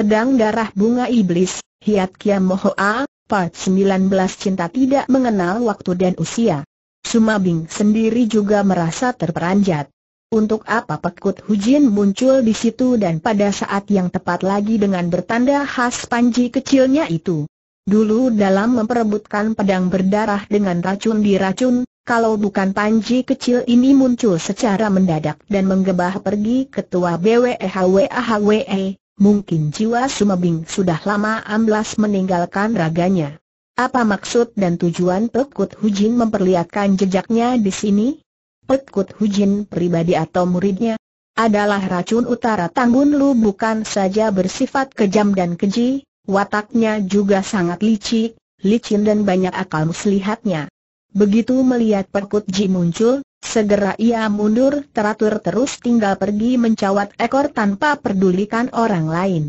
Pedang Darah Bunga Iblis, Hiat Kiam Mohoa, Part 19 Cinta Tidak Mengenal Waktu dan Usia. Sumabing sendiri juga merasa terperanjat. Untuk apa Pekut Hujin muncul di situ dan pada saat yang tepat lagi dengan bertanda khas panji kecilnya itu. Dulu dalam memperebutkan pedang berdarah dengan racun di racun, kalau bukan panji kecil ini muncul secara mendadak dan menggebah pergi ketua BWEHWAHWE, mungkin jiwa Sumebing sudah lama amblas meninggalkan raganya. Apa maksud dan tujuan Pekut Hujin memperlihatkan jejaknya di sini? Pekut Hujin pribadi atau muridnya? Adalah racun utara Tanggun Lu bukan saja bersifat kejam dan keji, wataknya juga sangat licik, licin dan banyak akal muslihatnya. Begitu melihat Pekut Ji muncul, Segera ia mundur teratur terus tinggal pergi mencawat ekor tanpa pedulikan orang lain.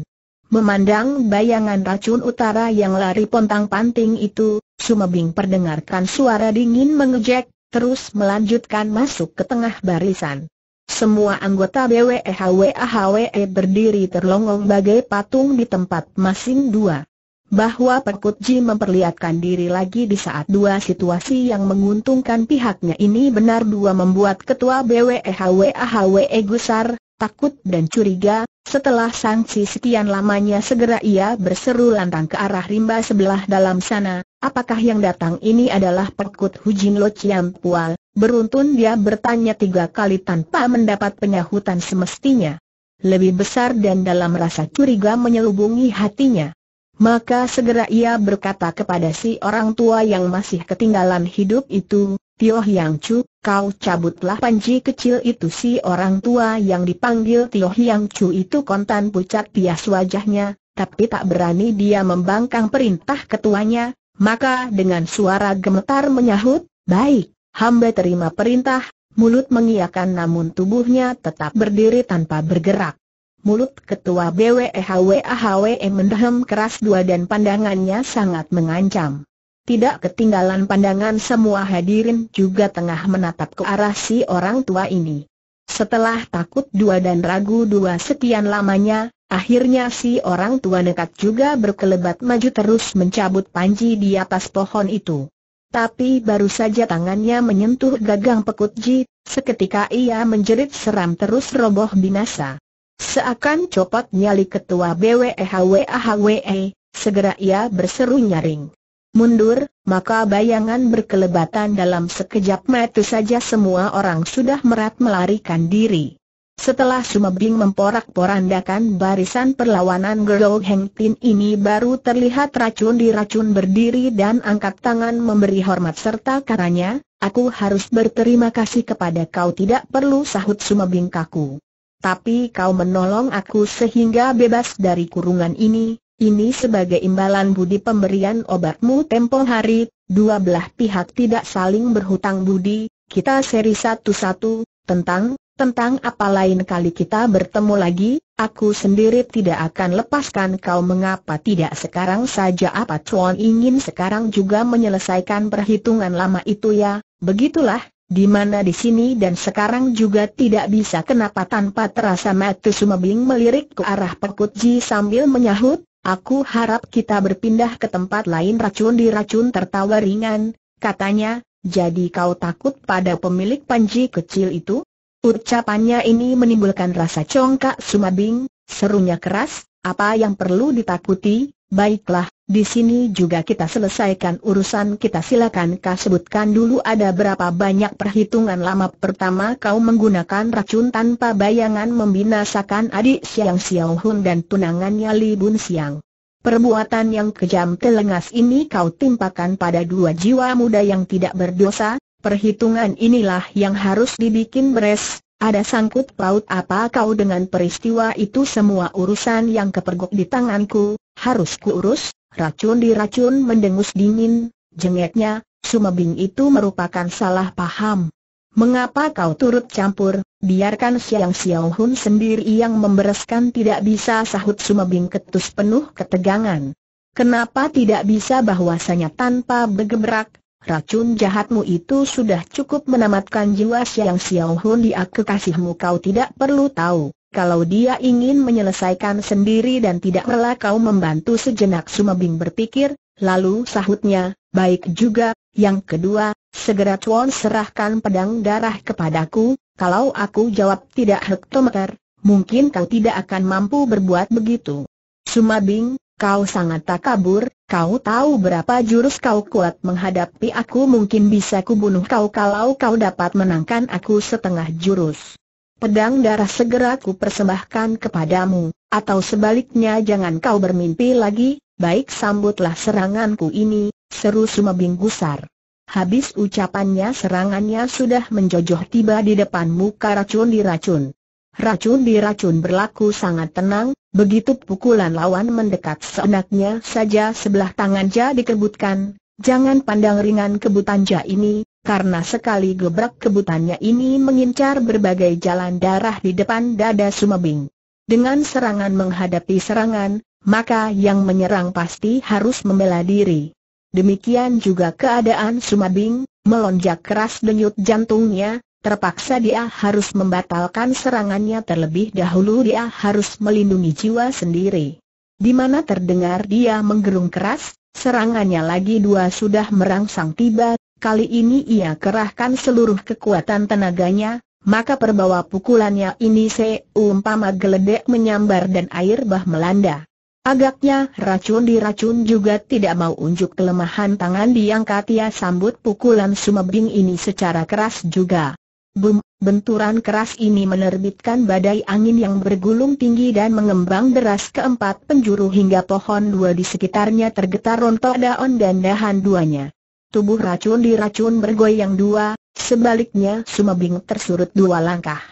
Memandang bayangan racun utara yang lari pontang-panting itu, Sumebing perdengarkan suara dingin mengejek, terus melanjutkan masuk ke tengah barisan. Semua anggota BWEHWAHWE e berdiri terlongong bagai patung di tempat masing dua bahwa Ji memperlihatkan diri lagi di saat dua situasi yang menguntungkan pihaknya ini benar dua membuat ketua BWEHWAHWE gusar, takut dan curiga, setelah sanksi sekian lamanya segera ia berseru lantang ke arah rimba sebelah dalam sana, apakah yang datang ini adalah Pekut Hujin Lo Chiam Pual, beruntun dia bertanya tiga kali tanpa mendapat penyahutan semestinya. Lebih besar dan dalam rasa curiga menyelubungi hatinya. Maka segera ia berkata kepada si orang tua yang masih ketinggalan hidup itu, Tio Hiang Chu, kau cabutlah panji kecil itu si orang tua yang dipanggil Tio Hiang Chu itu kontan pucat pias wajahnya, tapi tak berani dia membangkang perintah ketuanya, maka dengan suara gemetar menyahut, baik, hamba terima perintah, mulut mengiakan namun tubuhnya tetap berdiri tanpa bergerak. Mulut ketua BWEHWAHWE mendehem keras dua dan pandangannya sangat mengancam. Tidak ketinggalan pandangan semua hadirin juga tengah menatap ke arah si orang tua ini. Setelah takut dua dan ragu dua sekian lamanya, akhirnya si orang tua nekat juga berkelebat maju terus mencabut panji di atas pohon itu. Tapi baru saja tangannya menyentuh gagang pekut Ji, seketika ia menjerit seram terus roboh binasa. Seakan copot nyali ketua BWEHWAHWE, e, e, segera ia berseru nyaring. Mundur, maka bayangan berkelebatan dalam sekejap mata saja semua orang sudah merat melarikan diri. Setelah Sumabing memporak-porandakan barisan perlawanan Gerol Heng Tin ini baru terlihat racun di racun berdiri dan angkat tangan memberi hormat serta karanya, aku harus berterima kasih kepada kau tidak perlu sahut Sumabing kaku tapi kau menolong aku sehingga bebas dari kurungan ini, ini sebagai imbalan budi pemberian obatmu tempo hari, dua belah pihak tidak saling berhutang budi, kita seri satu-satu, tentang, tentang apa lain kali kita bertemu lagi, aku sendiri tidak akan lepaskan kau mengapa tidak sekarang saja apa Chuan ingin sekarang juga menyelesaikan perhitungan lama itu ya, begitulah, di mana di sini dan sekarang juga tidak bisa kenapa tanpa terasa Matu Sumabing melirik ke arah Pekut sambil menyahut, Aku harap kita berpindah ke tempat lain racun di racun tertawa ringan, katanya, jadi kau takut pada pemilik panji kecil itu? Ucapannya ini menimbulkan rasa congkak Sumabing, serunya keras, apa yang perlu ditakuti, Baiklah, di sini juga kita selesaikan urusan kita silakan kau sebutkan dulu ada berapa banyak perhitungan lama pertama kau menggunakan racun tanpa bayangan membinasakan adik Siang Xiao Hun dan tunangannya Li Bun Siang. Perbuatan yang kejam telengas ini kau timpakan pada dua jiwa muda yang tidak berdosa, perhitungan inilah yang harus dibikin beres, ada sangkut paut apa kau dengan peristiwa itu semua urusan yang kepergok di tanganku, harus kuurus, racun di racun, mendengus dingin, jengeknya, Sumabing itu merupakan salah paham. Mengapa kau turut campur, biarkan Siang Siang Hun sendiri yang membereskan tidak bisa sahut Sumabing ketus penuh ketegangan. Kenapa tidak bisa bahwasanya tanpa bergebrak, racun jahatmu itu sudah cukup menamatkan jiwa Siang Siang Hun dia kekasihmu kau tidak perlu tahu. Kalau dia ingin menyelesaikan sendiri dan tidak rela kau membantu sejenak Sumabing berpikir, lalu sahutnya, baik juga, yang kedua, segera Chuan serahkan pedang darah kepadaku, kalau aku jawab tidak hektometer, mungkin kau tidak akan mampu berbuat begitu. Sumabing, kau sangat tak kabur, kau tahu berapa jurus kau kuat menghadapi aku mungkin bisa kubunuh kau kalau kau dapat menangkan aku setengah jurus pedang darah segera ku persembahkan kepadamu, atau sebaliknya jangan kau bermimpi lagi, baik sambutlah seranganku ini, seru Suma Gusar. Habis ucapannya serangannya sudah menjojoh tiba di depan muka racun diracun. Racun diracun berlaku sangat tenang, begitu pukulan lawan mendekat seenaknya saja sebelah tangan Ja dikebutkan, jangan pandang ringan kebutan Ja ini, karena sekali gebrak kebutannya ini mengincar berbagai jalan darah di depan dada Sumebing. Dengan serangan menghadapi serangan, maka yang menyerang pasti harus membela diri. Demikian juga keadaan Sumabing, melonjak keras denyut jantungnya, terpaksa dia harus membatalkan serangannya terlebih dahulu dia harus melindungi jiwa sendiri. Di mana terdengar dia menggerung keras, serangannya lagi dua sudah merangsang tiba Kali ini ia kerahkan seluruh kekuatan tenaganya, maka perbawa pukulannya ini seumpama geledek menyambar dan air bah melanda. Agaknya racun diracun juga tidak mau unjuk kelemahan tangan diangkat ia sambut pukulan sumebing ini secara keras juga. Bum, benturan keras ini menerbitkan badai angin yang bergulung tinggi dan mengembang deras keempat penjuru hingga pohon dua di sekitarnya tergetar rontok daun dan dahan duanya tubuh racun diracun bergoyang dua, sebaliknya Sumebing tersurut dua langkah.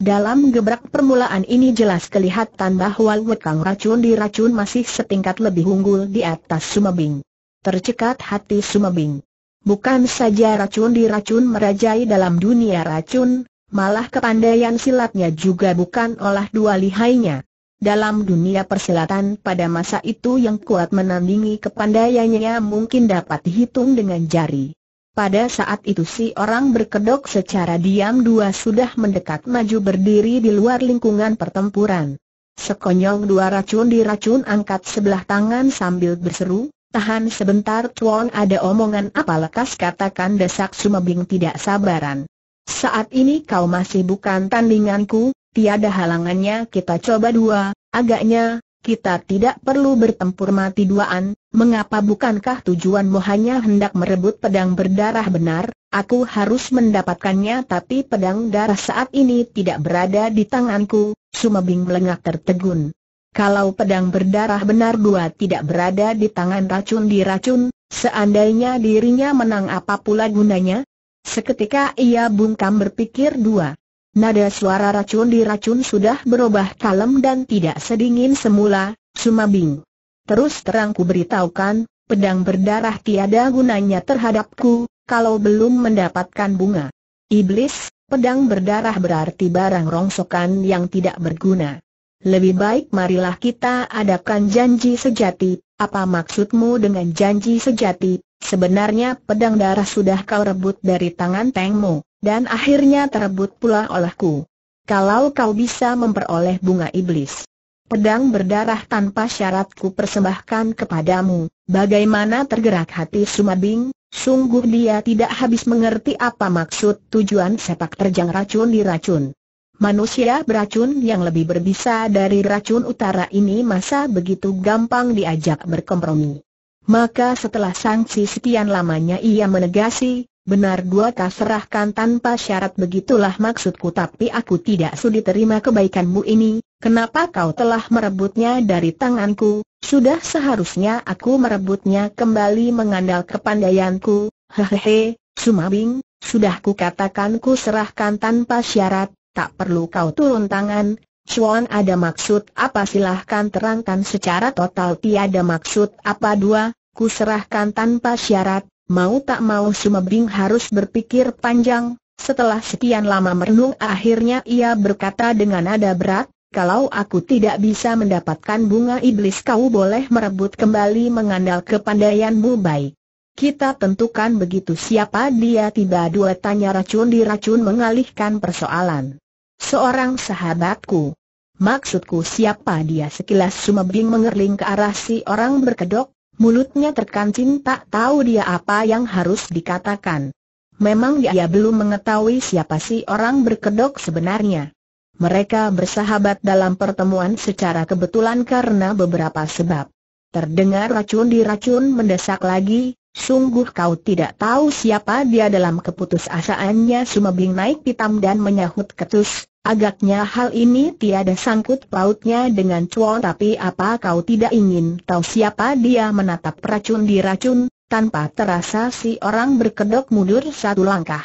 Dalam gebrak permulaan ini jelas kelihatan bahwa Wekang racun diracun masih setingkat lebih unggul di atas Sumebing. Tercekat hati Sumebing. Bukan saja racun diracun merajai dalam dunia racun, malah kepandaian silatnya juga bukan olah dua lihainya. Dalam dunia persilatan pada masa itu yang kuat menandingi kepandaiannya mungkin dapat dihitung dengan jari. Pada saat itu si orang berkedok secara diam dua sudah mendekat maju berdiri di luar lingkungan pertempuran. Sekonyong dua racun diracun angkat sebelah tangan sambil berseru, tahan sebentar tuan ada omongan apa lekas katakan desak sumabing tidak sabaran. Saat ini kau masih bukan tandinganku, Tiada halangannya kita coba dua, agaknya, kita tidak perlu bertempur mati duaan, mengapa bukankah tujuanmu hanya hendak merebut pedang berdarah benar, aku harus mendapatkannya tapi pedang darah saat ini tidak berada di tanganku, Sumabing melengak tertegun. Kalau pedang berdarah benar dua tidak berada di tangan racun di racun, seandainya dirinya menang apa pula gunanya? Seketika ia bungkam berpikir dua. Nada suara racun di racun sudah berubah kalem dan tidak sedingin semula, Sumabing. Terus terang ku beritahukan, pedang berdarah tiada gunanya terhadapku, kalau belum mendapatkan bunga. Iblis, pedang berdarah berarti barang rongsokan yang tidak berguna. Lebih baik marilah kita adakan janji sejati, apa maksudmu dengan janji sejati? Sebenarnya pedang darah sudah kau rebut dari tangan Tengmu dan akhirnya terebut pula olehku. Kalau kau bisa memperoleh bunga iblis, pedang berdarah tanpa syaratku persembahkan kepadamu, bagaimana tergerak hati Sumabing? Sungguh dia tidak habis mengerti apa maksud tujuan sepak terjang racun di racun. Manusia beracun yang lebih berbisa dari racun utara ini masa begitu gampang diajak berkompromi. Maka setelah sanksi sekian lamanya ia menegasi, benar dua tas serahkan tanpa syarat begitulah maksudku tapi aku tidak sudi terima kebaikanmu ini, kenapa kau telah merebutnya dari tanganku, sudah seharusnya aku merebutnya kembali mengandal kepandaianku, hehehe, Sumabing, sudah katakan, ku serahkan tanpa syarat, tak perlu kau turun tangan, Chuan ada maksud apa silahkan terangkan secara total tiada maksud apa dua, ku serahkan tanpa syarat, Mau tak mau Sumebing harus berpikir panjang, setelah sekian lama merenung akhirnya ia berkata dengan nada berat, kalau aku tidak bisa mendapatkan bunga iblis kau boleh merebut kembali mengandal kepandaianmu baik. Kita tentukan begitu siapa dia tiba dua tanya racun di racun mengalihkan persoalan. Seorang sahabatku. Maksudku siapa dia sekilas Sumebing mengerling ke arah si orang berkedok, Mulutnya terkancing tak tahu dia apa yang harus dikatakan. Memang dia belum mengetahui siapa si orang berkedok sebenarnya. Mereka bersahabat dalam pertemuan secara kebetulan karena beberapa sebab. Terdengar racun di racun mendesak lagi, sungguh kau tidak tahu siapa dia dalam keputusasaannya Bing naik pitam dan menyahut ketus, Agaknya hal ini tiada sangkut pautnya dengan Chuo tapi apa kau tidak ingin tahu siapa dia menatap racun di racun, tanpa terasa si orang berkedok mundur satu langkah.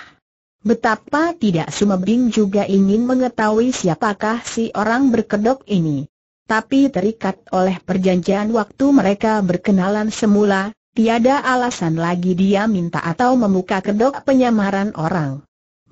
Betapa tidak Sumebing juga ingin mengetahui siapakah si orang berkedok ini. Tapi terikat oleh perjanjian waktu mereka berkenalan semula, tiada alasan lagi dia minta atau membuka kedok penyamaran orang.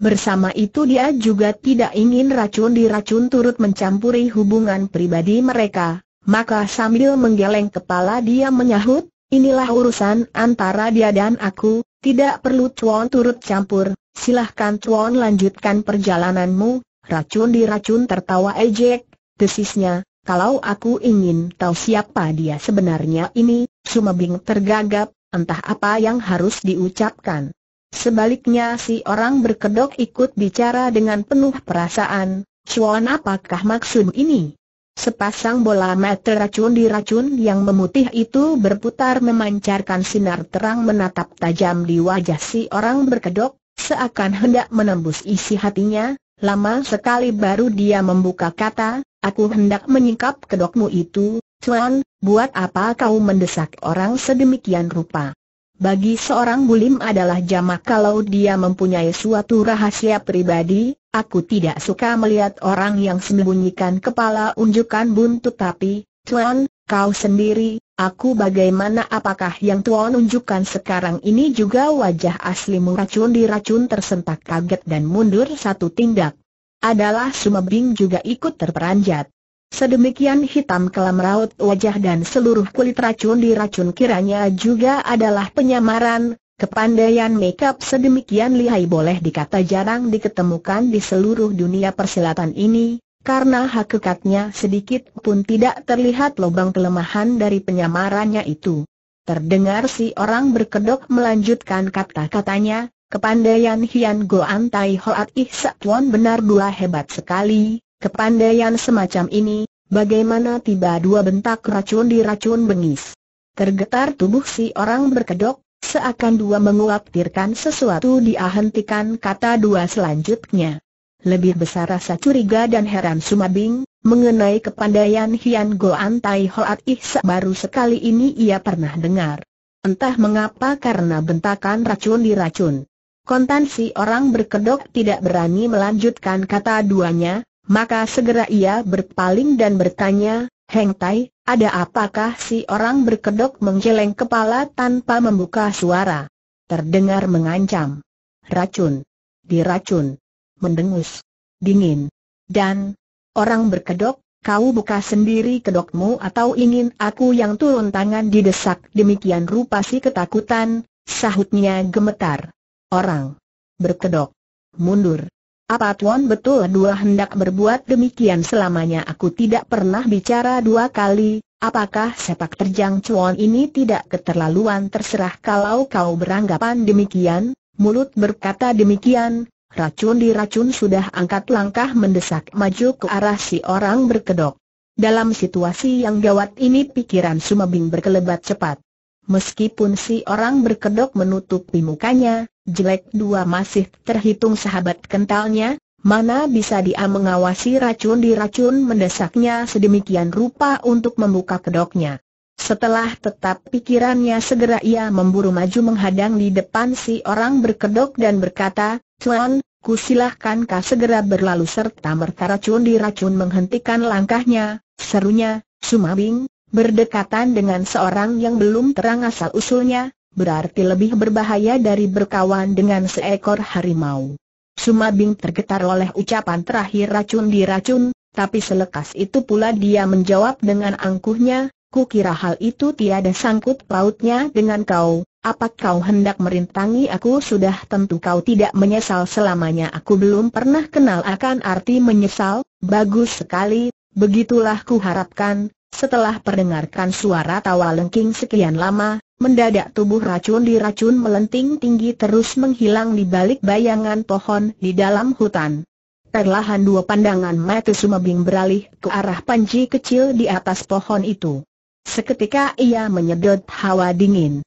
Bersama itu dia juga tidak ingin racun diracun turut mencampuri hubungan pribadi mereka, maka sambil menggeleng kepala dia menyahut, inilah urusan antara dia dan aku, tidak perlu Chuan turut campur, silahkan Chuan lanjutkan perjalananmu, racun diracun tertawa ejek, desisnya, kalau aku ingin tahu siapa dia sebenarnya ini, Sumebing tergagap, entah apa yang harus diucapkan. Sebaliknya si orang berkedok ikut bicara dengan penuh perasaan, Cuan, apakah maksud ini? Sepasang bola mata racun di racun yang memutih itu berputar memancarkan sinar terang menatap tajam di wajah si orang berkedok, seakan hendak menembus isi hatinya, lama sekali baru dia membuka kata, aku hendak menyingkap kedokmu itu, Cuan, buat apa kau mendesak orang sedemikian rupa? bagi seorang bulim adalah jamak kalau dia mempunyai suatu rahasia pribadi, aku tidak suka melihat orang yang sembunyikan kepala unjukkan buntut tapi, Tuan, kau sendiri, aku bagaimana apakah yang Tuan unjukkan sekarang ini juga wajah aslimu racun diracun tersentak kaget dan mundur satu tindak. Adalah Sumebing juga ikut terperanjat. Sedemikian hitam kelam raut wajah dan seluruh kulit racun diracun kiranya juga adalah penyamaran, kepandaian make-up sedemikian lihai boleh dikata jarang diketemukan di seluruh dunia persilatan ini, karena hakikatnya sedikit pun tidak terlihat lubang kelemahan dari penyamarannya itu. Terdengar si orang berkedok melanjutkan kata-katanya, kepandaian Hian Goan Tai Hoat Ih Satuan benar dua hebat sekali, Kepandaian semacam ini, bagaimana tiba dua bentak racun di racun bengis. Tergetar tubuh si orang berkedok, seakan dua menguaptirkan sesuatu diahentikan kata dua selanjutnya. Lebih besar rasa curiga dan heran Sumabing, mengenai kepandaian Hian Goan Tai Hoat Ih baru sekali ini ia pernah dengar. Entah mengapa karena bentakan racun diracun. Kontan si orang berkedok tidak berani melanjutkan kata duanya, maka segera ia berpaling dan bertanya, Heng Tai, ada apakah si orang berkedok menggeleng kepala tanpa membuka suara? Terdengar mengancam. Racun. Diracun. Mendengus. Dingin. Dan, orang berkedok, kau buka sendiri kedokmu atau ingin aku yang turun tangan didesak demikian rupa si ketakutan, sahutnya gemetar. Orang berkedok. Mundur. Apa Tuan betul dua hendak berbuat demikian selamanya aku tidak pernah bicara dua kali, apakah sepak terjang Cuan ini tidak keterlaluan terserah kalau kau beranggapan demikian, mulut berkata demikian, racun diracun sudah angkat langkah mendesak maju ke arah si orang berkedok. Dalam situasi yang gawat ini pikiran Sumabing berkelebat cepat. Meskipun si orang berkedok menutup mukanya, jelek dua masih terhitung sahabat kentalnya, mana bisa dia mengawasi racun di racun mendesaknya sedemikian rupa untuk membuka kedoknya. Setelah tetap pikirannya segera ia memburu maju menghadang di depan si orang berkedok dan berkata, Tuan, kusilahkan kau segera berlalu serta merta racun di racun menghentikan langkahnya, serunya, Sumabing, Berdekatan dengan seorang yang belum terang asal-usulnya, berarti lebih berbahaya dari berkawan dengan seekor harimau. Sumabing tergetar oleh ucapan terakhir racun di racun, tapi selekas itu pula dia menjawab dengan angkuhnya, kira hal itu tiada sangkut pautnya dengan kau, apa kau hendak merintangi aku sudah tentu kau tidak menyesal selamanya aku belum pernah kenal akan arti menyesal, bagus sekali, begitulah ku harapkan. Setelah perdengarkan suara tawa lengking sekian lama, mendadak tubuh racun diracun melenting tinggi terus menghilang di balik bayangan pohon di dalam hutan. Perlahan dua pandangan mata Sumabing beralih ke arah panci kecil di atas pohon itu. Seketika ia menyedot hawa dingin.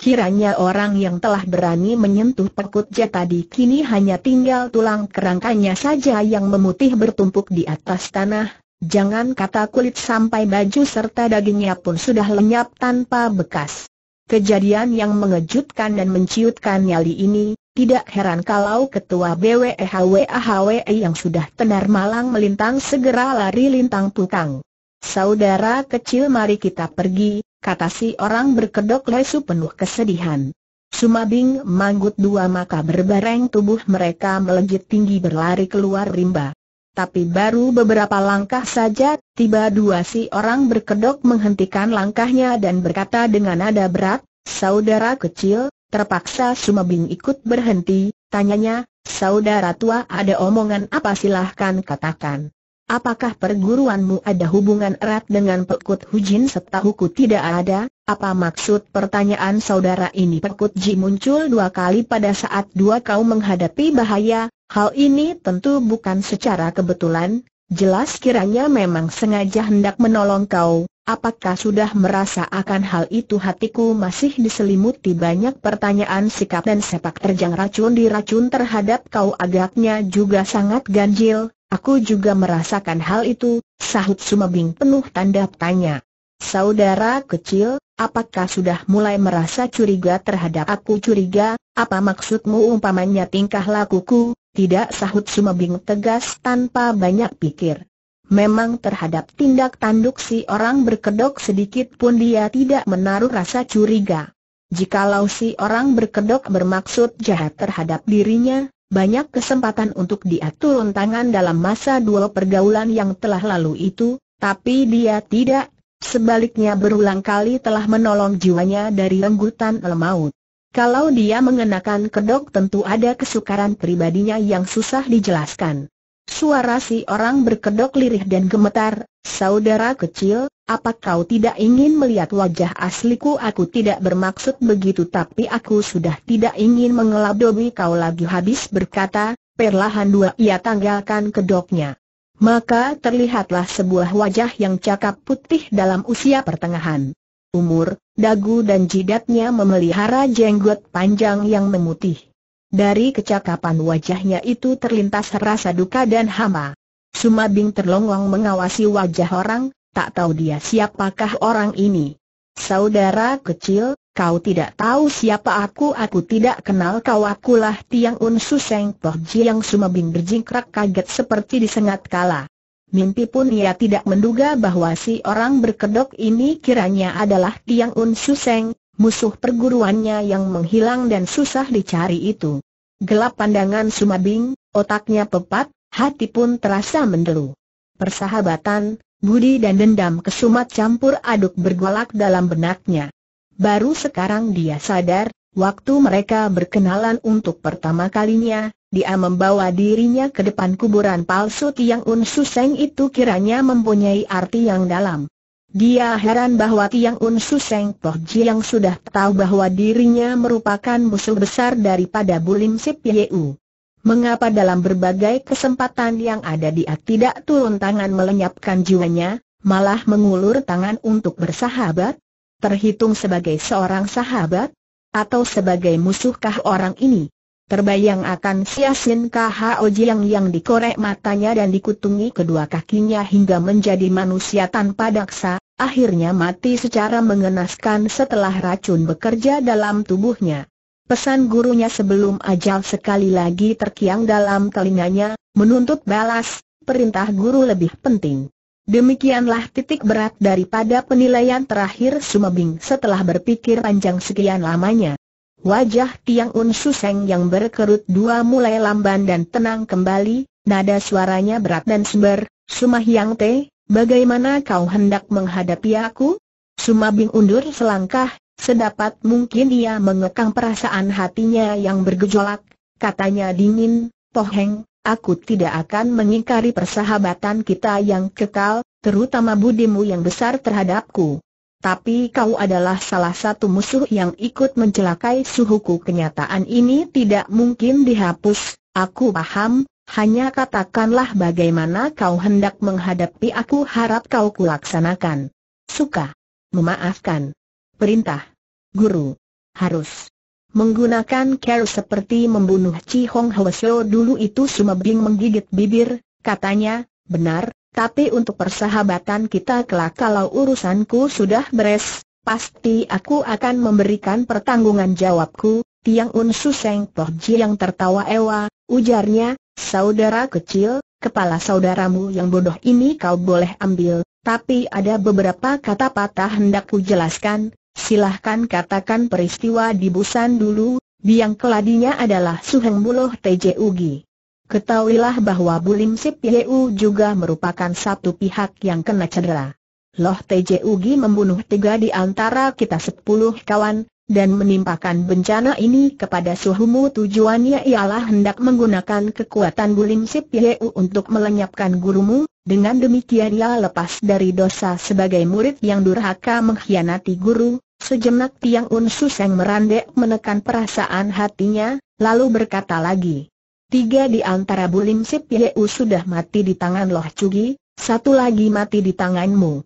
Kiranya orang yang telah berani menyentuh perkut tadi kini hanya tinggal tulang kerangkanya saja yang memutih bertumpuk di atas tanah, Jangan kata kulit sampai baju serta dagingnya pun sudah lenyap tanpa bekas. Kejadian yang mengejutkan dan menciutkan nyali ini, tidak heran kalau ketua BWEHWAHWE yang sudah tenar malang melintang segera lari lintang tukang. Saudara kecil mari kita pergi, kata si orang berkedok lesu penuh kesedihan. Sumabing manggut dua maka berbareng tubuh mereka melejit tinggi berlari keluar rimba tapi baru beberapa langkah saja, tiba dua si orang berkedok menghentikan langkahnya dan berkata dengan nada berat, Saudara kecil, terpaksa Sumabing ikut berhenti, tanyanya, Saudara tua ada omongan apa silahkan katakan. Apakah perguruanmu ada hubungan erat dengan Pekut Hujin setahuku tidak ada? Apa maksud pertanyaan saudara ini Pekut Ji muncul dua kali pada saat dua kau menghadapi bahaya, hal ini tentu bukan secara kebetulan, jelas kiranya memang sengaja hendak menolong kau. Apakah sudah merasa akan hal itu hatiku masih diselimuti banyak pertanyaan sikap dan sepak terjang racun diracun terhadap kau agaknya juga sangat ganjil, Aku juga merasakan hal itu, sahut Sumabing penuh tanda tanya. Saudara kecil, apakah sudah mulai merasa curiga terhadap aku curiga, apa maksudmu umpamanya tingkah lakuku, tidak sahut Sumabing tegas tanpa banyak pikir. Memang terhadap tindak tanduk si orang berkedok sedikit pun dia tidak menaruh rasa curiga. Jikalau si orang berkedok bermaksud jahat terhadap dirinya, banyak kesempatan untuk dia turun tangan dalam masa dua pergaulan yang telah lalu itu, tapi dia tidak, sebaliknya berulang kali telah menolong jiwanya dari lenggutan lemaut. Kalau dia mengenakan kedok tentu ada kesukaran pribadinya yang susah dijelaskan. Suara si orang berkedok lirih dan gemetar, saudara kecil, apa kau tidak ingin melihat wajah asliku? Aku tidak bermaksud begitu tapi aku sudah tidak ingin mengelabui kau lagi habis berkata, perlahan dua ia tanggalkan kedoknya. Maka terlihatlah sebuah wajah yang cakap putih dalam usia pertengahan. Umur, dagu dan jidatnya memelihara jenggot panjang yang memutih. Dari kecakapan wajahnya itu terlintas rasa duka dan hama. Sumabing terlongong mengawasi wajah orang, tak tahu dia siapakah orang ini. Saudara kecil, kau tidak tahu siapa aku Aku tidak kenal kau akulah Tiang Un Suseng Toh Jiang Sumabing berjingkrak kaget seperti disengat kala Mimpi pun ia tidak menduga bahwa si orang berkedok ini kiranya adalah Tiang Un Suseng musuh perguruannya yang menghilang dan susah dicari itu. Gelap pandangan Sumabing, otaknya pepat, hati pun terasa mendelu. Persahabatan, budi dan dendam kesumat campur aduk bergolak dalam benaknya. Baru sekarang dia sadar, waktu mereka berkenalan untuk pertama kalinya, dia membawa dirinya ke depan kuburan palsu Tiang Un Suseng itu kiranya mempunyai arti yang dalam. Dia heran bahwa Tiang Un Seng Poh Ji yang sudah tahu bahwa dirinya merupakan musuh besar daripada Bulim Sip Yeu. Mengapa dalam berbagai kesempatan yang ada dia tidak turun tangan melenyapkan jiwanya, malah mengulur tangan untuk bersahabat? Terhitung sebagai seorang sahabat? Atau sebagai musuhkah orang ini? Terbayang akan Siasin KHO Jiang yang dikorek matanya dan dikutungi kedua kakinya hingga menjadi manusia tanpa daksa, akhirnya mati secara mengenaskan setelah racun bekerja dalam tubuhnya. Pesan gurunya sebelum ajal sekali lagi terkiang dalam telinganya, menuntut balas, perintah guru lebih penting. Demikianlah titik berat daripada penilaian terakhir Sumabing setelah berpikir panjang sekian lamanya. Wajah Tiang Un Suseng yang berkerut dua mulai lamban dan tenang kembali, nada suaranya berat dan sumber, Sumah Yang Te, Bagaimana kau hendak menghadapi aku? Sumabing undur selangkah, sedapat mungkin ia mengekang perasaan hatinya yang bergejolak, katanya dingin, Toheng, aku tidak akan mengingkari persahabatan kita yang kekal, terutama budimu yang besar terhadapku. Tapi kau adalah salah satu musuh yang ikut mencelakai suhuku Kenyataan ini tidak mungkin dihapus, aku paham, hanya katakanlah bagaimana kau hendak menghadapi aku harap kau kulaksanakan. Suka. Memaafkan. Perintah. Guru. Harus. Menggunakan care seperti membunuh Chi Hong Hwasyo dulu itu Sumebing menggigit bibir, katanya, benar, tapi untuk persahabatan kita kelak kalau urusanku sudah beres, pasti aku akan memberikan pertanggungan jawabku, Tiang Un Suseng Toh Ji yang tertawa ewa, ujarnya, Saudara kecil, kepala saudaramu yang bodoh ini kau boleh ambil, tapi ada beberapa kata patah hendak ku jelaskan, silahkan katakan peristiwa di Busan dulu, biang keladinya adalah Suheng Buloh TJ Ugi. Ketahuilah bahwa Bulim Sip Yeu juga merupakan satu pihak yang kena cedera. Loh TJ Ugi membunuh tiga di antara kita sepuluh kawan, dan menimpakan bencana ini kepada Suhumu tujuannya ialah hendak menggunakan kekuatan Bulim Sip Yeu untuk melenyapkan gurumu, dengan demikian ia lepas dari dosa sebagai murid yang durhaka mengkhianati guru, sejenak Tiang Unsus yang merandek menekan perasaan hatinya, lalu berkata lagi. Tiga di antara Bulim Sip Yeu sudah mati di tangan Loh Cugi, satu lagi mati di tanganmu.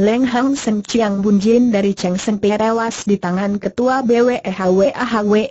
Leng Hang Seng Chiang Bun Jin dari Cheng Seng Pia tewas di tangan ketua BWEHWAHWE,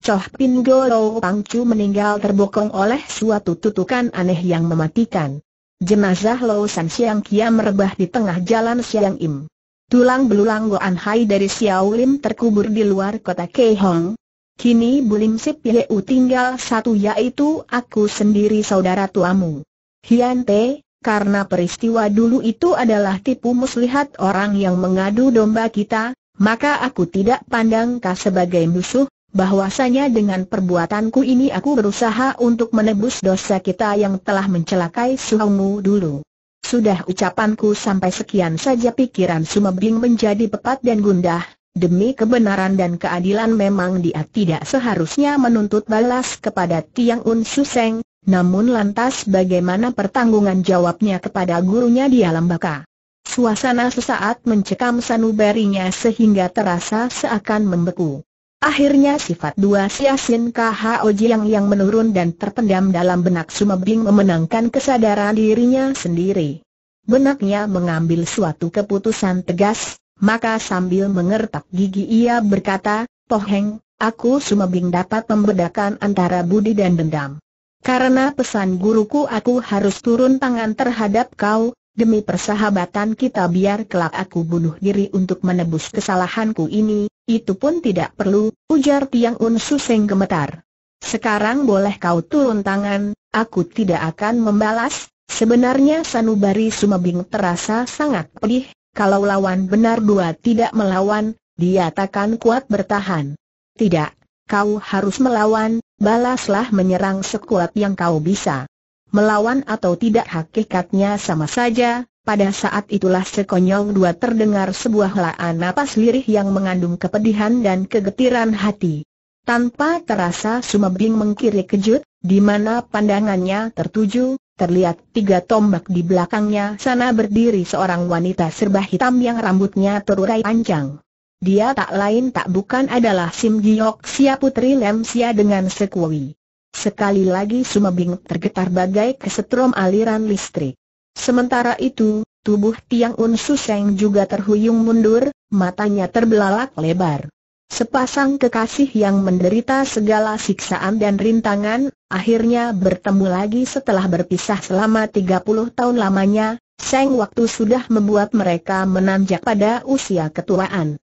Choh Pin Go Golo Pang Chu meninggal terbokong oleh suatu tutukan aneh yang mematikan. Jenazah Lo San Siang Kia merebah di tengah jalan Siang Im. Tulang belulang Goan Hai dari Xiao Lim terkubur di luar kota Keihong, Kini Bulim Sip Yeu tinggal satu yaitu aku sendiri saudara tuamu. Hian Te, karena peristiwa dulu itu adalah tipu muslihat orang yang mengadu domba kita, maka aku tidak pandang kau sebagai musuh, bahwasanya dengan perbuatanku ini aku berusaha untuk menebus dosa kita yang telah mencelakai suamu dulu. Sudah ucapanku sampai sekian saja pikiran Sumebing menjadi pepat dan gundah, Demi kebenaran dan keadilan memang dia tidak seharusnya menuntut balas kepada Tiang Un Suseng, namun lantas bagaimana pertanggungan jawabnya kepada gurunya di alam baka? Suasana sesaat mencekam sanubarinya sehingga terasa seakan membeku. Akhirnya sifat dua siasin KHO Jiang yang menurun dan terpendam dalam benak Sumebing memenangkan kesadaran dirinya sendiri. Benaknya mengambil suatu keputusan tegas, maka sambil mengertak gigi ia berkata, "Poheng, aku Sumebing dapat membedakan antara budi dan dendam. Karena pesan guruku aku harus turun tangan terhadap kau, demi persahabatan kita biar kelak aku bunuh diri untuk menebus kesalahanku ini, itu pun tidak perlu, ujar Tiang Un Suseng gemetar. Sekarang boleh kau turun tangan, aku tidak akan membalas, sebenarnya Sanubari Sumabing terasa sangat pedih, kalau lawan benar dua tidak melawan, dia takkan kuat bertahan. Tidak, kau harus melawan, balaslah menyerang sekuat yang kau bisa. Melawan atau tidak hakikatnya sama saja, pada saat itulah sekonyong dua terdengar sebuah laan napas lirih yang mengandung kepedihan dan kegetiran hati. Tanpa terasa Sumabing mengkiri kejut, di mana pandangannya tertuju, terlihat tiga tombak di belakangnya sana berdiri seorang wanita serba hitam yang rambutnya terurai panjang. Dia tak lain tak bukan adalah Sim Giok Sia Putri Lem Sia dengan Sekwui. Sekali lagi Sumabing tergetar bagai kesetrum aliran listrik. Sementara itu, tubuh Tiang Un Suseng juga terhuyung mundur, matanya terbelalak lebar. Sepasang kekasih yang menderita segala siksaan dan rintangan, akhirnya bertemu lagi setelah berpisah selama 30 tahun lamanya, Seng waktu sudah membuat mereka menanjak pada usia ketuaan.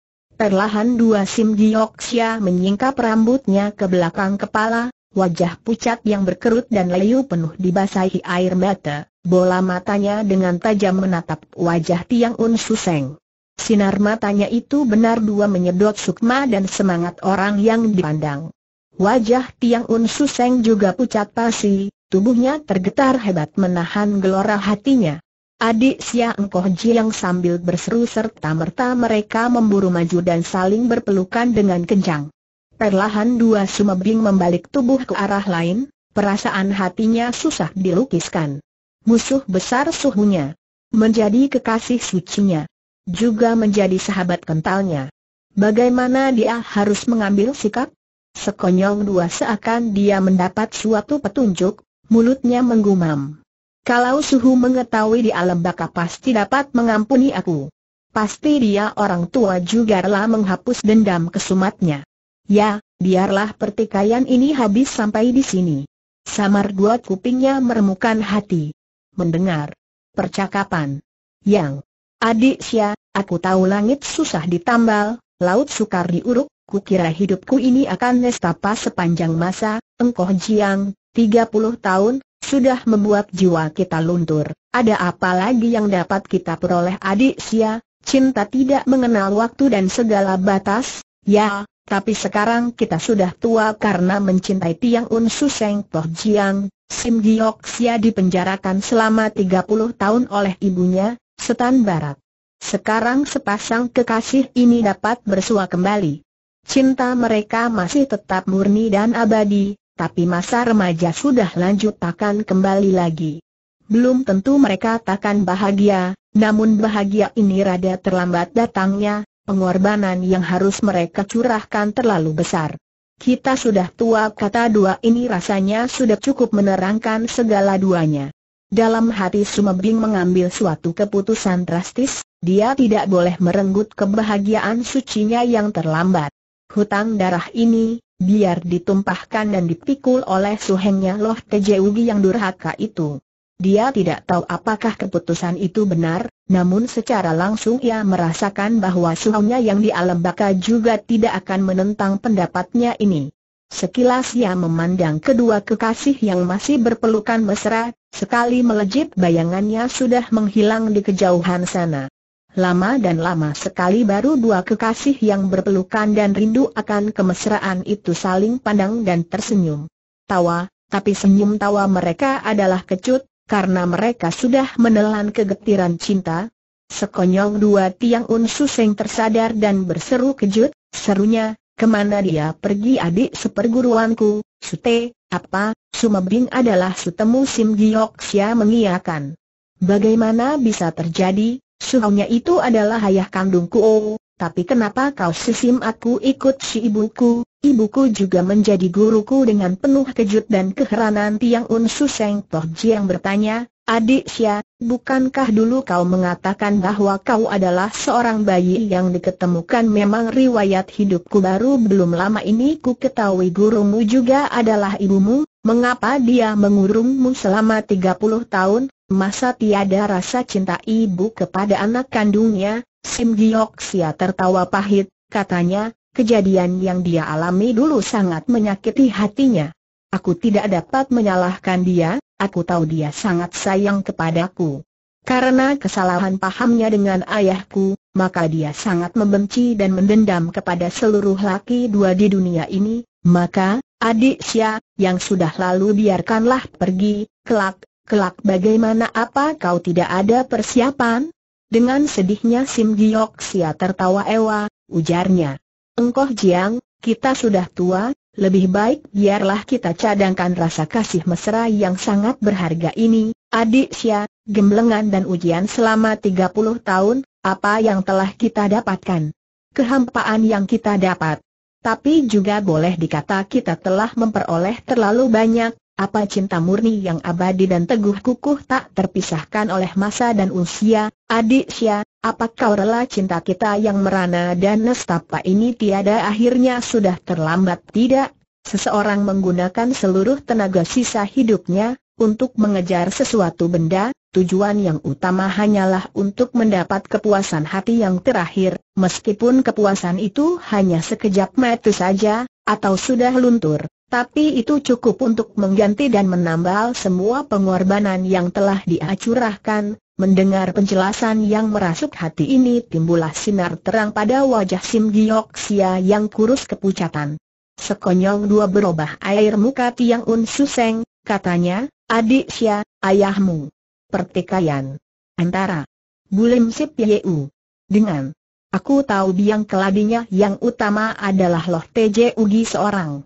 Perlahan dua Sim menyingkap rambutnya ke belakang kepala, wajah pucat yang berkerut dan layu penuh dibasahi air mata, bola matanya dengan tajam menatap wajah Tiang Un Suseng. Sinar matanya itu benar dua menyedot sukma dan semangat orang yang dipandang. Wajah Tiang Un Suseng juga pucat pasi, tubuhnya tergetar hebat menahan gelora hatinya. Adik Sia Engkoh Jiang sambil berseru serta merta mereka memburu maju dan saling berpelukan dengan kencang. Perlahan dua sumebing membalik tubuh ke arah lain, perasaan hatinya susah dilukiskan. Musuh besar suhunya. Menjadi kekasih sucinya. Juga menjadi sahabat kentalnya. Bagaimana dia harus mengambil sikap? Sekonyong dua seakan dia mendapat suatu petunjuk, mulutnya menggumam. Kalau Suhu mengetahui di alam baka pasti dapat mengampuni aku. Pasti dia orang tua juga rela menghapus dendam kesumatnya. Ya, biarlah pertikaian ini habis sampai di sini. Samar dua kupingnya meremukan hati. Mendengar percakapan yang adik Sya, aku tahu langit susah ditambal, laut sukar diuruk, kukira hidupku ini akan nestapa sepanjang masa, engkoh jiang, 30 tahun, sudah membuat jiwa kita luntur, ada apa lagi yang dapat kita peroleh adik sia, cinta tidak mengenal waktu dan segala batas, ya, tapi sekarang kita sudah tua karena mencintai Tiang Un Seng Toh Jiang, Sim Giok Sia dipenjarakan selama 30 tahun oleh ibunya, Setan Barat. Sekarang sepasang kekasih ini dapat bersua kembali. Cinta mereka masih tetap murni dan abadi, tapi masa remaja sudah lanjut takkan kembali lagi. Belum tentu mereka takkan bahagia, namun bahagia ini rada terlambat datangnya, pengorbanan yang harus mereka curahkan terlalu besar. Kita sudah tua kata dua ini rasanya sudah cukup menerangkan segala duanya. Dalam hati Sumebing mengambil suatu keputusan drastis, dia tidak boleh merenggut kebahagiaan sucinya yang terlambat. Hutang darah ini, biar ditumpahkan dan dipikul oleh suhengnya Loh Tejeugi yang durhaka itu. Dia tidak tahu apakah keputusan itu benar, namun secara langsung ia merasakan bahwa suhunya yang di alam baka juga tidak akan menentang pendapatnya ini. Sekilas ia memandang kedua kekasih yang masih berpelukan mesra, sekali melejit bayangannya sudah menghilang di kejauhan sana. Lama dan lama sekali baru dua kekasih yang berpelukan dan rindu akan kemesraan itu saling pandang dan tersenyum. Tawa, tapi senyum tawa mereka adalah kecut, karena mereka sudah menelan kegetiran cinta. Sekonyol dua tiang seng tersadar dan berseru kejut, serunya, kemana dia pergi adik seperguruanku, sute, apa, sumebing adalah sutemu Sim Giok Sia mengiakan. Bagaimana bisa terjadi, Suhunya itu adalah ayah kandungku oh, tapi kenapa kau sisim aku ikut si ibuku? Ibuku juga menjadi guruku dengan penuh kejut dan keheranan Tiang Unsu Seng Toh Jiang bertanya, Adik Xia, bukankah dulu kau mengatakan bahwa kau adalah seorang bayi yang diketemukan memang riwayat hidupku baru belum lama ini ku ketahui gurumu juga adalah ibumu? Mengapa dia mengurungmu selama 30 tahun, masa tiada rasa cinta ibu kepada anak kandungnya? Sim Giok Sia tertawa pahit, katanya, kejadian yang dia alami dulu sangat menyakiti hatinya. Aku tidak dapat menyalahkan dia, aku tahu dia sangat sayang kepadaku. Karena kesalahan pahamnya dengan ayahku, maka dia sangat membenci dan mendendam kepada seluruh laki dua di dunia ini, maka, Adik Sia, yang sudah lalu biarkanlah pergi, kelak, kelak bagaimana apa kau tidak ada persiapan? Dengan sedihnya Sim Giok Sia tertawa ewa, ujarnya. Engkoh Jiang, kita sudah tua, lebih baik biarlah kita cadangkan rasa kasih mesra yang sangat berharga ini. Adik Sia, gemblengan dan ujian selama 30 tahun, apa yang telah kita dapatkan? Kehampaan yang kita dapat, tapi juga boleh dikata kita telah memperoleh terlalu banyak, apa cinta murni yang abadi dan teguh kukuh tak terpisahkan oleh masa dan usia, adik Sya, apa rela cinta kita yang merana dan nestapa ini tiada akhirnya sudah terlambat tidak? Seseorang menggunakan seluruh tenaga sisa hidupnya, untuk mengejar sesuatu benda, tujuan yang utama hanyalah untuk mendapat kepuasan hati yang terakhir, meskipun kepuasan itu hanya sekejap mata saja, atau sudah luntur, tapi itu cukup untuk mengganti dan menambal semua pengorbanan yang telah diacurahkan, Mendengar penjelasan yang merasuk hati ini timbullah sinar terang pada wajah Sim Giok Sia yang kurus kepucatan. Sekonyong dua berubah air muka Tiang Un Suseng, katanya, Adik Sia, ayahmu. Pertikaian. Antara. Bulim Sip Yeu. Dengan. Aku tahu biang keladinya yang utama adalah Loh TJ Ugi seorang.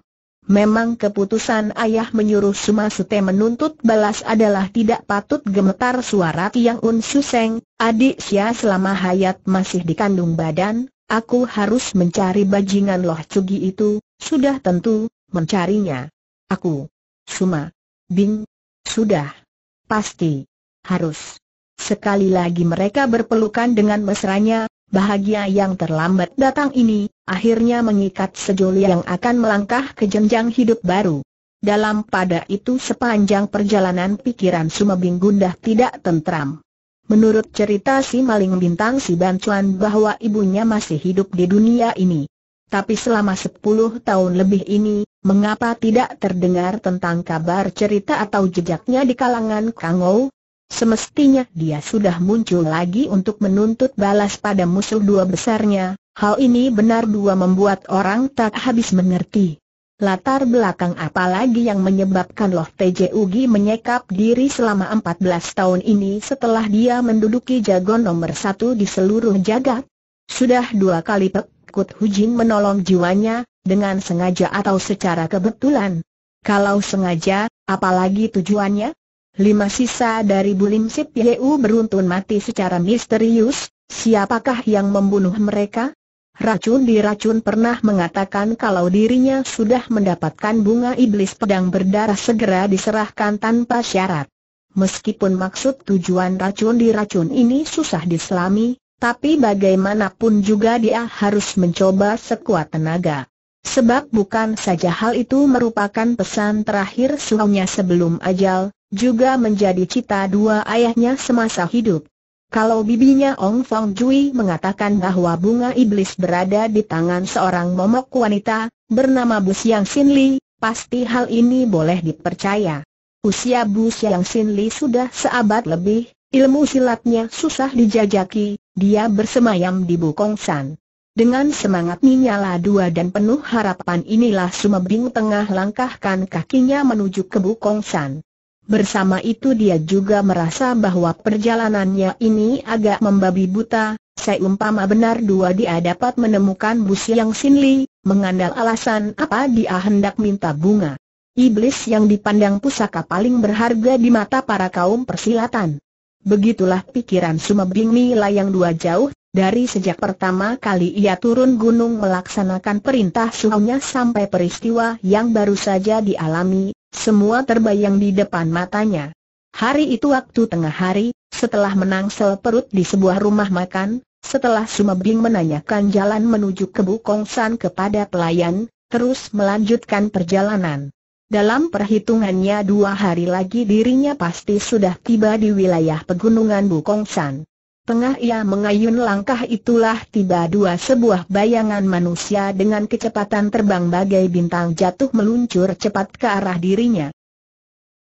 Memang keputusan ayah menyuruh Suma Sute menuntut balas adalah tidak patut gemetar suara Tiang Un Suseng, adik Sia selama hayat masih dikandung badan, aku harus mencari bajingan Loh Cugi itu, sudah tentu, mencarinya. Aku, Suma, Bing, sudah. Pasti. Harus. Sekali lagi mereka berpelukan dengan mesranya, bahagia yang terlambat datang ini, akhirnya mengikat sejoli yang akan melangkah ke jenjang hidup baru. Dalam pada itu sepanjang perjalanan pikiran Sumabing Gundah tidak tentram. Menurut cerita si maling bintang si Bancuan bahwa ibunya masih hidup di dunia ini. Tapi selama 10 tahun lebih ini, mengapa tidak terdengar tentang kabar cerita atau jejaknya di kalangan Kangou? Semestinya dia sudah muncul lagi untuk menuntut balas pada musuh dua besarnya, hal ini benar dua membuat orang tak habis mengerti. Latar belakang apa lagi yang menyebabkan Loh Teje Ugi menyekap diri selama 14 tahun ini setelah dia menduduki jagon nomor satu di seluruh jagat? Sudah dua kali pek takut Hujin menolong jiwanya, dengan sengaja atau secara kebetulan. Kalau sengaja, apalagi tujuannya? Lima sisa dari Bulim Sip Yeu beruntun mati secara misterius, siapakah yang membunuh mereka? Racun di Racun pernah mengatakan kalau dirinya sudah mendapatkan bunga iblis pedang berdarah segera diserahkan tanpa syarat. Meskipun maksud tujuan racun di Racun ini susah diselami, tapi bagaimanapun juga dia harus mencoba sekuat tenaga. Sebab bukan saja hal itu merupakan pesan terakhir suaminya sebelum ajal, juga menjadi cita dua ayahnya semasa hidup. Kalau bibinya Ong Fong Jui mengatakan bahwa bunga iblis berada di tangan seorang momok wanita, bernama Bu Siang Sin Li, pasti hal ini boleh dipercaya. Usia Bu Siang Sin Li sudah seabad lebih, ilmu silatnya susah dijajaki, dia bersemayam di Bukong San. Dengan semangat menyala dua dan penuh harapan inilah Sumebing tengah langkahkan kakinya menuju ke Bukong San. Bersama itu dia juga merasa bahwa perjalanannya ini agak membabi buta, seumpama benar dua dia dapat menemukan bus yang sinli, mengandal alasan apa dia hendak minta bunga. Iblis yang dipandang pusaka paling berharga di mata para kaum persilatan. Begitulah pikiran Sumebing melayang dua jauh, dari sejak pertama kali ia turun gunung melaksanakan perintah suhunya sampai peristiwa yang baru saja dialami, semua terbayang di depan matanya. Hari itu waktu tengah hari, setelah menangsel perut di sebuah rumah makan, setelah Sumebing menanyakan jalan menuju ke Bukongsan kepada pelayan, terus melanjutkan perjalanan. Dalam perhitungannya dua hari lagi dirinya pasti sudah tiba di wilayah pegunungan Bukongsan. Tengah ia mengayun langkah itulah tiba dua sebuah bayangan manusia dengan kecepatan terbang bagai bintang jatuh meluncur cepat ke arah dirinya.